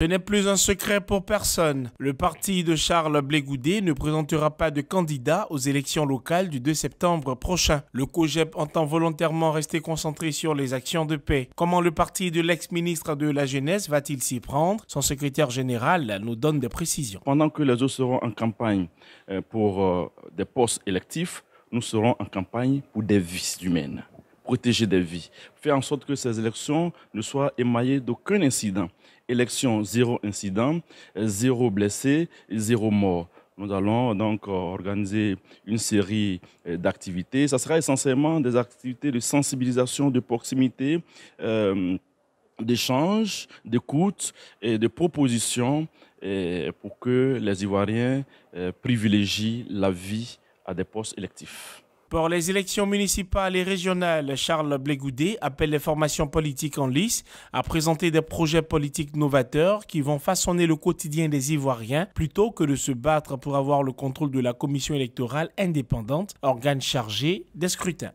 Ce n'est plus un secret pour personne. Le parti de Charles Blégoudé ne présentera pas de candidat aux élections locales du 2 septembre prochain. Le COGEP entend volontairement rester concentré sur les actions de paix. Comment le parti de l'ex-ministre de la Jeunesse va-t-il s'y prendre Son secrétaire général nous donne des précisions. Pendant que les autres seront en campagne euh, pour euh, des postes électifs, nous serons en campagne pour des vices humaines protéger des vies, faire en sorte que ces élections ne soient émaillées d'aucun incident. Élection zéro incident, zéro blessé, zéro mort. Nous allons donc organiser une série euh, d'activités. Ça sera essentiellement des activités de sensibilisation de proximité, euh, d'échange, d'écoute et de proposition euh, pour que les Ivoiriens euh, privilégient la vie à des postes électifs. Pour les élections municipales et régionales, Charles Blégoudé appelle les formations politiques en lice à présenter des projets politiques novateurs qui vont façonner le quotidien des Ivoiriens plutôt que de se battre pour avoir le contrôle de la commission électorale indépendante, organe chargé des scrutins.